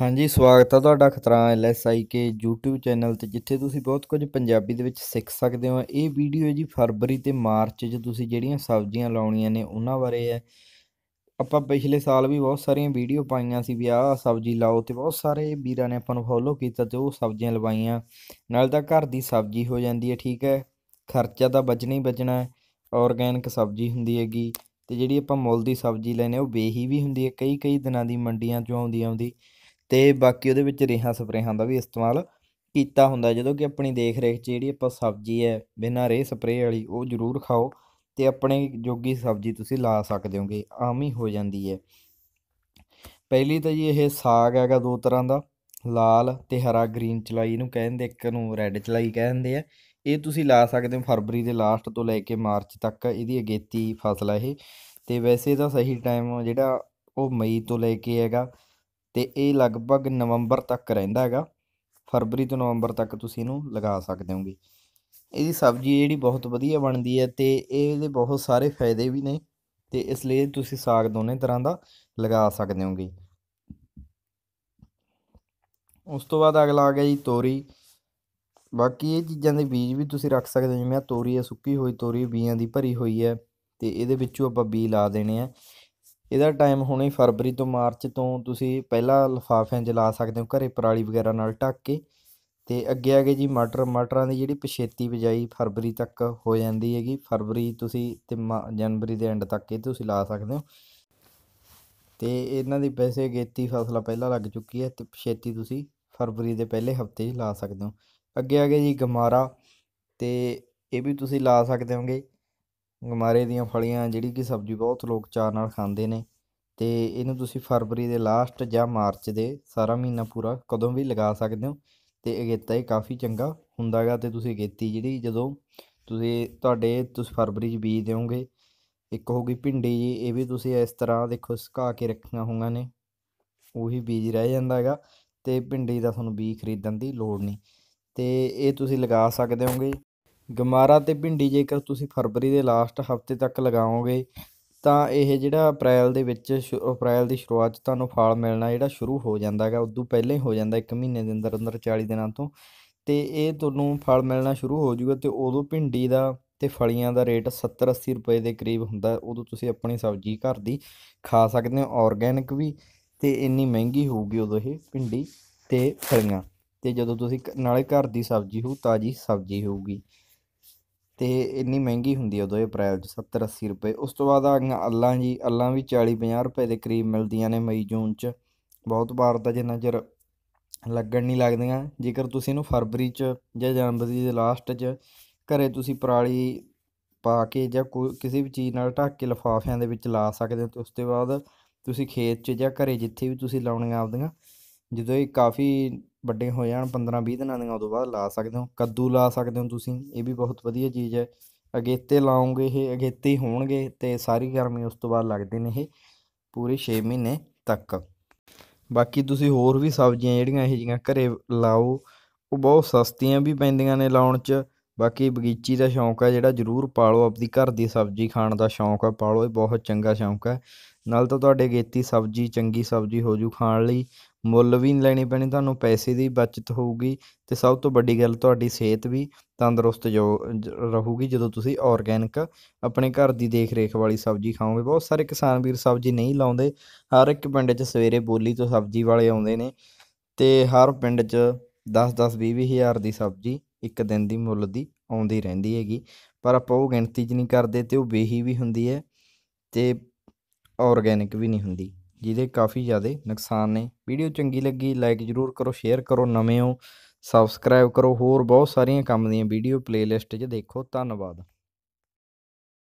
ਹਾਂਜੀ ਸਵਾਗਤ ਹੈ ਤੁਹਾਡਾ ਖਤਰਾ ਕੇ YouTube ਚੈਨਲ ਤੇ ਜਿੱਥੇ ਤੁਸੀਂ ਬਹੁਤ ਕੁਝ ਪੰਜਾਬੀ ਦੇ ਵਿੱਚ ਸਿੱਖ ਸਕਦੇ ਹੋ ਇਹ ਵੀਡੀਓ ਹੈ ਜੀ ਫਰਵਰੀ ਤੇ ਮਾਰਚ ਜੇ ਤੁਸੀਂ ਜਿਹੜੀਆਂ ਸਬਜ਼ੀਆਂ ਲਾਉਣੀਆਂ ਨੇ ਉਹਨਾਂ ਬਾਰੇ ਹੈ ਆਪਾਂ ਪਿਛਲੇ ਸਾਲ ਵੀ ਬਹੁਤ ਸਾਰੀਆਂ ਵੀਡੀਓ ਪਾਈਆਂ ਸੀ ਵੀ ਆਹ ਸਬਜ਼ੀ ਲਾਓ ਤੇ ਬਹੁਤ ਸਾਰੇ ਵੀਰਾਂ ਨੇ ਆਪਾਂ ਨੂੰ ਫੋਲੋ ਕੀਤਾ ਤੇ ਉਹ ਸਬਜ਼ੀਆਂ ਲਵਾਈਆਂ ਨਾਲ ਤਾਂ ਘਰ ਦੀ ਸਬਜ਼ੀ ਹੋ ਜਾਂਦੀ ਹੈ ਠੀਕ ਹੈ ਖਰਚਾ ਤਾਂ ਬਚਣਾ ਹੀ ਬਚਣਾ ਹੈ ਆਰਗੈਨਿਕ ਸਬਜ਼ੀ ਹੁੰਦੀ ਹੈਗੀ ਤੇ ਜਿਹੜੀ ਆਪਾਂ ਮੁੱਲ ਦੀ ਸਬਜ਼ੀ ਲੈਨੇ ਉਹ ਬੇਹੀ ਵੀ ਹੁੰਦੀ ਹੈ ਕਈ ਕਈ ਦਿਨਾਂ ਦੀ ਮੰਡੀਆਂ 'ਚੋਂ ਆਉਂਦੀ ਆਉਂਦੀ ਤੇ ਬਾਕੀ ਉਹਦੇ ਵਿੱਚ ਰੇਹਾਂ ਸਪਰੇਹਾਂ ਦਾ ਵੀ ਇਸਤੇਮਾਲ ਕੀਤਾ ਹੁੰਦਾ ਜਦੋਂ ਕਿ ਆਪਣੀ ਦੇਖ ਰੇਖ 'ਚ ਜਿਹੜੀ ਆਪਾਂ ਸਬਜ਼ੀ ਹੈ ਬਿਨਾਂ ਰੇਹ ਸਪਰੇ ਵਾਲੀ ਉਹ ਜ਼ਰੂਰ ਖਾਓ ਤੇ ਆਪਣੇ ਜੋਗੀ ਸਬਜ਼ੀ ਤੁਸੀਂ ਲਾ ਸਕਦੇ ਹੋਗੇ ਆਮ ਹੀ ਹੋ ਜਾਂਦੀ ਹੈ ਪਹਿਲੀ ਤਾਂ ਜੀ ਇਹ ਸਾਗ ਹੈਗਾ ਦੋ ਤਰ੍ਹਾਂ ਦਾ ਲਾਲ ਤੇ ਹਰਾ ਗ੍ਰੀਨ ਚਲਾਈ ਇਹਨੂੰ ਕਹਿੰਦੇ ਇੱਕ ਨੂੰ ਰੈੱਡ ਚਲਾਈ ਕਹਿੰਦੇ ਆ ਇਹ ਤੁਸੀਂ ਲਾ ਸਕਦੇ ਹੋ ਫਰਵਰੀ ਦੇ ਲਾਸਟ ਤੋਂ ਲੈ ਕੇ ਮਾਰਚ ਤੱਕ ਇਹਦੀ ਅਗੇਤੀ ਫਸਲ ਹੈ ਇਹ ਤੇ ਵੈਸੇ ਤਾਂ ਸਹੀ ਟਾਈਮ ਜਿਹੜਾ ਉਹ ਮਈ ਤੋਂ ਲੈ ਕੇ ਹੈਗਾ ਤੇ ਇਹ ਲਗਭਗ ਨਵੰਬਰ ਤੱਕ ਰਹਿੰਦਾ ਹੈਗਾ ਫਰਵਰੀ ਤੋਂ ਨਵੰਬਰ ਤੱਕ ਤੁਸੀਂ ਇਹਨੂੰ ਲਗਾ ਸਕਦੇ ਹੋਗੇ ਇਹਦੀ ਸਬਜ਼ੀ ਜਿਹੜੀ ਬਹੁਤ ਵਧੀਆ ਬਣਦੀ ਹੈ ਤੇ ਇਹਦੇ ਬਹੁਤ ਸਾਰੇ ਫਾਇਦੇ ਵੀ ਨੇ ਤੇ ਇਸ ਲਈ ਤੁਸੀਂ ਸਾਗ ਦੋਨੇ ਤਰ੍ਹਾਂ ਦਾ ਲਗਾ ਸਕਦੇ ਹੋਗੇ ਉਸ ਤੋਂ ਬਾਅਦ ਅਗਲਾ ਆ ਗਿਆ ਜੀ ਤੋਰੀ ਬਾਕੀ ਇਹ ਚੀਜ਼ਾਂ ਦੇ ਬੀਜ ਵੀ ਤੁਸੀਂ ਰੱਖ ਸਕਦੇ ਹੋ ਜਿਵੇਂ ਆ ਤੋਰੀ ਹੈ ਸੁੱਕੀ ਹੋਈ ਤੋਰੀ ਬੀਆਂ ਦੀ ਭਰੀ ਹੋਈ ਹੈ ਤੇ ਇਹਦੇ ਵਿੱਚੋਂ ਆਪਾਂ ਬੀ ਲਾ ਦੇਣੇ ਆ ਇਹਦਾ ਟਾਈਮ ਹੁਣੇ ਫਰਵਰੀ ਤੋਂ ਮਾਰਚ ਤੋਂ ਤੁਸੀਂ ਪਹਿਲਾ ਲਫਾਫਿਆਂ 'ਚ ਲਾ ਸਕਦੇ ਹੋ ਘਰੇ ਪਰਾਲੀ ਵਗੈਰਾ ਨਾਲ ਢੱਕ ਕੇ ਤੇ ਅੱਗੇ ਆ ਜੀ ਮਟਰ ਮਟਰਾਂ ਦੀ ਜਿਹੜੀ ਪਛੇਤੀ ਬਜਾਈ ਫਰਵਰੀ ਤੱਕ ਹੋ ਜਾਂਦੀ ਹੈਗੀ ਫਰਵਰੀ ਤੁਸੀਂ ਤੇ ਜਨਵਰੀ ਦੇ ਐਂਡ ਤੱਕ ਇਹ ਤੁਸੀਂ ਲਾ ਸਕਦੇ ਹੋ ਤੇ ਇਹਨਾਂ ਦੀ ਪੈਸੇ ਗੇਤੀ ਫਸਲ ਪਹਿਲਾਂ ਲੱਗ ਚੁੱਕੀ ਹੈ ਤੇ ਪਛੇਤੀ ਤੁਸੀਂ ਫਰਵਰੀ ਦੇ ਪਹਿਲੇ ਹਫਤੇ ਲਾ ਸਕਦੇ ਹੋ ਅੱਗੇ ਆ ਜੀ ਗਮਾਰਾ ਤੇ ਇਹ ਵੀ ਤੁਸੀਂ ਲਾ ਸਕਦੇ ਹੋਗੇ ਗਮਾਰੇ ਦੀਆਂ ਫਲੀਆਂ ਜਿਹੜੀ ਕਿ ਸਬਜ਼ੀ ਬਹੁਤ ਲੋਕ ਚਾਹ ਨਾਲ ਖਾਂਦੇ ਨੇ ਤੇ ਇਹਨੂੰ ਤੁਸੀਂ ਫਰਵਰੀ ਦੇ ਲਾਸਟ ਜਾਂ ਮਾਰਚ ਦੇ ਸਾਰਾ ਮਹੀਨਾ ਪੂਰਾ ਕਦੋਂ ਵੀ ਲਗਾ ਸਕਦੇ ਹੋ ਇਹ ਅਗੇਤਾ ਇਹ ਕਾਫੀ ਚੰਗਾ ਹੁੰਦਾ ਹੈਗਾ ਤੁਸੀਂ ਗੇਤੀ ਜਿਹੜੀ ਜਦੋਂ ਤੁਸੀਂ ਤੁਹਾਡੇ ਤੁਸੀਂ ਫਰਵਰੀ 'ਚ ਬੀਜ ਦਿਓਗੇ ਇੱਕ ਹੋ ਗਈ ਭਿੰਡੀ ਜੀ ਇਹ ਵੀ ਤੁਸੀਂ ਇਸ ਤਰ੍ਹਾਂ ਦੇਖੋ ਸੁਕਾ ਕੇ ਰੱਖੀਆਂ ਹੋਈਆਂ ਨੇ ਉਹੀ ਬੀਜ ਰਹਿ ਜਾਂਦਾ ਹੈਗਾ ਤੇ ਭਿੰਡੀ ਦਾ ਤੁਹਾਨੂੰ ਬੀਜ ਖਰੀਦਣ ਦੀ ਲੋੜ ਨਹੀਂ ਤੇ ਇਹ ਤੁਸੀਂ ਲਗਾ ਸਕਦੇ ਹੋਗੇ ਗਮਾਰਾ ਤੇ ਭਿੰਡੀ ਜੇਕਰ ਤੁਸੀਂ ਫਰਵਰੀ ਦੇ ਲਾਸਟ ਹਫਤੇ ਤੱਕ ਲਗਾਓਗੇ ਤਾਂ ਇਹ ਜਿਹੜਾ ਅਪ੍ਰੈਲ ਦੇ ਵਿੱਚ ਅਪ੍ਰੈਲ ਦੀ ਸ਼ੁਰੂਆਤ 'ਚ ਤੁਹਾਨੂੰ ਫਲ ਮਿਲਣਾ ਜਿਹੜਾ ਸ਼ੁਰੂ ਹੋ ਜਾਂਦਾ ਹੈਗਾ ਉਦੋਂ ਪਹਿਲਾਂ ਹੀ ਹੋ ਜਾਂਦਾ ਇੱਕ ਮਹੀਨੇ ਦੇ ਅੰਦਰ ਅੰਦਰ 40 ਦਿਨਾਂ ਤੋਂ ਤੇ ਇਹ ਤੁਹਾਨੂੰ ਫਲ ਮਿਲਣਾ ਸ਼ੁਰੂ ਹੋ ਜਾਊਗਾ ਤੇ ਉਦੋਂ ਭਿੰਡੀ ਦਾ ਤੇ ਫਲੀਆਂ ਦਾ ਰੇਟ 70 80 ਰੁਪਏ ਦੇ ਕਰੀਬ ਹੁੰਦਾ ਉਦੋਂ ਤੁਸੀਂ ਆਪਣੀ ਸਬਜ਼ੀ ਘਰ ਦੀ ਖਾ ਸਕਦੇ ਹੋ ਆਰਗੈਨਿਕ ਵੀ ਤੇ ਇੰਨੀ ਮਹਿੰਗੀ ਹੋਊਗੀ ਉਦੋਂ ਇਹ ਭਿੰਡੀ ਤੇ ਫਲੀਆਂ ਤੇ ਜਦੋਂ ਤੁਸੀਂ ਨਾਲੇ ਘਰ ਦੀ ਸਬਜ਼ੀ ਹੋਊ ਤਾਜੀ ਸਬਜ਼ੀ ਹੋਊਗੀ ਤੇ ਇੰਨੀ ਮਹਿੰਗੀ ਹੁੰਦੀ ਉਦੋਂ ਇਹ ਅਪ੍ਰੈਲ 'ਚ 70 80 ਰੁਪਏ ਉਸ ਤੋਂ ਬਾਅਦ ਆ ਗਈਆਂ ਅੱਲਾਂ ਜੀ ਅੱਲਾਂ ਵੀ 40 50 ਰੁਪਏ ਦੇ ਕਰੀਬ ਮਿਲਦੀਆਂ ਨੇ ਮਈ ਜੂਨ 'ਚ ਬਹੁਤ ਵਾਰ ਤਾਂ ਜੇ ਨਜ਼ਰ ਲੱਗਣ ਨਹੀਂ ਲੱਗਦੀਆਂ ਜੇਕਰ ਤੁਸੀਂ ਇਹਨੂੰ ਫਰਵਰੀ 'ਚ ਜਾਂ ਜਨਵਰੀ ਦੇ ਲਾਸਟ 'ਚ ਘਰੇ ਤੁਸੀਂ ਪਰਾਲੀ ਪਾ ਕੇ ਜਾਂ ਕਿਸੇ ਵੀ ਚੀਜ਼ ਨਾਲ ਢੱਕ ਕੇ ਲਫਾਫਿਆਂ ਦੇ ਵਿੱਚ ਲਾ ਸਕਦੇ ਹੋ ਤੇ ਉਸ ਤੋਂ ਬਾਅਦ ਤੁਸੀਂ ਖੇਤ 'ਚ ਜਾਂ ਘਰੇ ਜਿੱਥੇ ਵੀ ਤੁਸੀਂ ਲਾਉਣੀਆਂ ਆਪਦੀਆਂ ਜਦੋਂ ਇਹ ਕਾਫੀ ਵੱਡੇ ਹੋ ਜਾਣ 15 20 ਦਿਨਾਂ ਦੀਆਂ ਉਦੋਂ ਬਾਅਦ ਲਾ ਸਕਦੇ ਹੋ ਕੱਦੂ ਲਾ ਸਕਦੇ ਹੋ ਤੁਸੀਂ ਇਹ ਵੀ ਬਹੁਤ ਵਧੀਆ ਚੀਜ਼ ਹੈ ਅਗੇਤੇ ਲਾਉਂਗੇ ਇਹ ਅਗੇਤੇ ਹੀ ਹੋਣਗੇ ਤੇ ਸਾਰੀ ਗਰਮੀ ਉਸ ਤੋਂ ਬਾਅਦ ਲੱਗਦੇ ਨੇ ਇਹ ਪੂਰੇ 6 ਮਹੀਨੇ ਤੱਕ ਬਾਕੀ ਤੁਸੀਂ ਹੋਰ ਵੀ ਸਬਜ਼ੀਆਂ ਜਿਹੜੀਆਂ ਇਹ ਜੀਆਂ ਘਰੇ ਲਾਓ ਉਹ ਬਹੁਤ ਸਸਤੀਆਂ ਵੀ ਪੈਂਦੀਆਂ ਨੇ ਲਾਉਣ 'ਚ ਬਾਕੀ ਬਗੀਚੀ ਦਾ ਸ਼ੌਂਕ ਹੈ ਜਿਹੜਾ ਜ਼ਰੂਰ ਪਾਲੋ ਆਪਦੀ ਘਰ ਦੀ ਸਬਜ਼ੀ ਖਾਣ ਦਾ ਸ਼ੌਂਕ ਹੈ ਪਾਲੋ ਇਹ ਬਹੁਤ ਚੰਗਾ ਸ਼ੌਂਕ ਹੈ ਨਾਲ ਤਾਂ ਤੁਹਾਡੇ ਗੇਤੀ ਸਬਜ਼ੀ ਚੰਗੀ ਸਬਜ਼ੀ ਹੋ ਜੂ ਖਾਣ ਲਈ ਮੁੱਲ ਵੀ ਨਹੀਂ ਲੈਣੀ ਪੈਣੀ ਤੁਹਾਨੂੰ ਪੈਸੇ ਦੀ ਬਚਤ ਹੋਊਗੀ ਤੇ ਸਭ ਤੋਂ ਵੱਡੀ ਗੱਲ ਤੁਹਾਡੀ ਸਿਹਤ ਵੀ ਤੰਦਰੁਸਤ ਜੋ ਰਹੂਗੀ ਜਦੋਂ ਤੁਸੀਂ ਆਰਗੈਨਿਕ ਆਪਣੇ ਘਰ ਦੀ ਦੇਖ ਰੇਖ ਵਾਲੀ ਸਬਜ਼ੀ ਖਾਓਗੇ ਬਹੁਤ ਸਾਰੇ ਕਿਸਾਨ ਵੀਰ ਸਬਜ਼ੀ ਨਹੀਂ ਲਾਉਂਦੇ ਹਰ ਇੱਕ ਪਿੰਡ 'ਚ ਸਵੇਰੇ ਬੋਲੀ ਤੋਂ ਸਬਜ਼ੀ ਵਾਲੇ ਆਉਂਦੇ ਨੇ ਤੇ ਹਰ ਪਿੰਡ 'ਚ 10-10 20 20000 ਹਜ਼ਾਰ ਦੀ ਸਬਜ਼ੀ ਇੱਕ ਦਿਨ ਦੀ ਮੁੱਲ ਦੀ ਆਉਂਦੀ ਰਹਿੰਦੀ ਹੈਗੀ ਪਰ ਆਪਾਂ ਉਹ ਗਿਣਤੀ 'ਚ ਨਹੀਂ ਕਰਦੇ ਤੇ ਉਹ ਬੇਹੀ ਵੀ ਹੁੰਦੀ ਹੈ ਤੇ ਔਰਗੈਨਿਕ ਵੀ ਨਹੀਂ ਹੁੰਦੀ ਜਿਹਦੇ ਕਾਫੀ ਜ਼ਿਆਦਾ ਨੁਕਸਾਨ ਨੇ ਵੀਡੀਓ ਚੰਗੀ ਲੱਗੀ ਲਾਈਕ ਜ਼ਰੂਰ ਕਰੋ ਸ਼ੇਅਰ ਕਰੋ ਨਵੇਂ ਹੋ ਸਬਸਕ੍ਰਾਈਬ ਕਰੋ ਹੋਰ ਬਹੁਤ ਸਾਰੀਆਂ ਕੰਮ ਦੀਆਂ ਵੀਡੀਓ ਪਲੇਲਿਸਟ 'ਚ ਦੇਖੋ ਧੰਨਵਾਦ